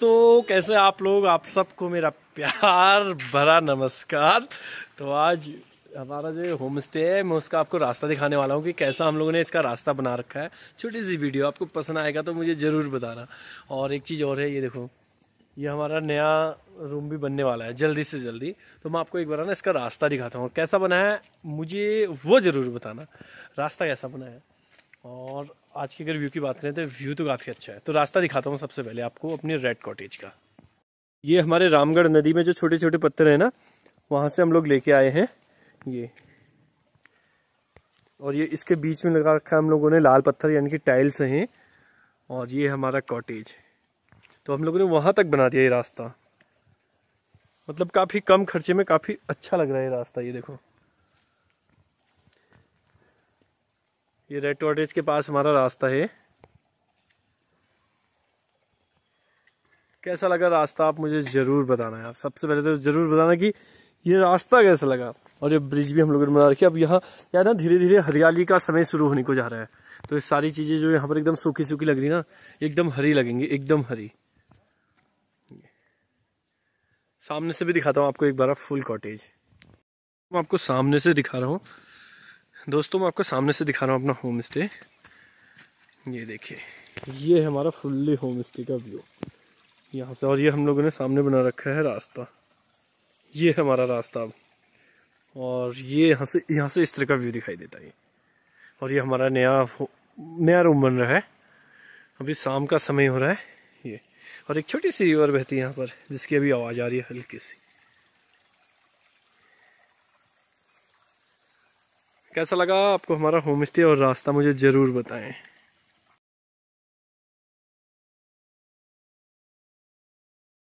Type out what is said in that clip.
तो कैसे आप लोग आप सबको मेरा प्यार भरा नमस्कार तो आज हमारा जो होम स्टे है मैं उसका आपको रास्ता दिखाने वाला हूँ कि कैसा हम लोगों ने इसका रास्ता बना रखा है छोटी सी वीडियो आपको पसंद आएगा तो मुझे ज़रूर बताना और एक चीज़ और है ये देखो ये हमारा नया रूम भी बनने वाला है जल्दी से जल्दी तो मैं आपको एक बार ना इसका रास्ता दिखाता हूँ कैसा बनाया है मुझे वो ज़रूर बताना रास्ता कैसा बनाया है और आज की अगर व्यू की बात करें तो व्यू तो काफ़ी अच्छा है तो रास्ता दिखाता हूँ सबसे पहले आपको अपने रेड कॉटेज का ये हमारे रामगढ़ नदी में जो छोटे छोटे पत्थर हैं ना वहाँ से हम लोग लेके आए हैं ये और ये इसके बीच में लगा रखा है हम लोगों ने लाल पत्थर यानी कि टाइल्स हैं और ये हमारा कॉटेज तो हम लोगों ने वहाँ तक बना दिया ये रास्ता मतलब काफ़ी कम खर्चे में काफ़ी अच्छा लग रहा है ये रास्ता ये देखो ये रेड टॉर्टेज के पास हमारा रास्ता है कैसा लगा रास्ता आप मुझे ज़रूर बताना यार सबसे पहले तो ज़रूर बताना कि ये रास्ता कैसा लगा और ये ब्रिज भी हम लोगों ने बना रखी अब यहाँ यार ना धीरे धीरे हरियाली का समय शुरू होने को जा रहा है तो ये सारी चीज़ें जो यहाँ पर एकदम सूखी सूखी लग रही ना एकदम हरी लगेंगी एकदम हरी सामने से भी दिखाता हूँ आपको एक बार फुल कॉटेज मैं आपको सामने से दिखा रहा हूँ दोस्तों मैं आपको सामने से दिखा रहा हूँ अपना होम स्टे ये देखिए ये हमारा फुल्ली होम स्टे का व्यू यहाँ से और ये हम लोगों ने सामने बना रखा है रास्ता ये हमारा रास्ता अब और ये यहाँ से यहाँ से इस तरह का व्यू दिखाई देता है और ये हमारा नया नया रूम बन रहा है अभी शाम का समय हो रहा है ये और एक छोटी सी रिवर बहती है यहाँ पर जिसकी अभी आवाज़ आ रही है हल्की सी कैसा लगा आपको हमारा होम स्टे और रास्ता मुझे ज़रूर बताएं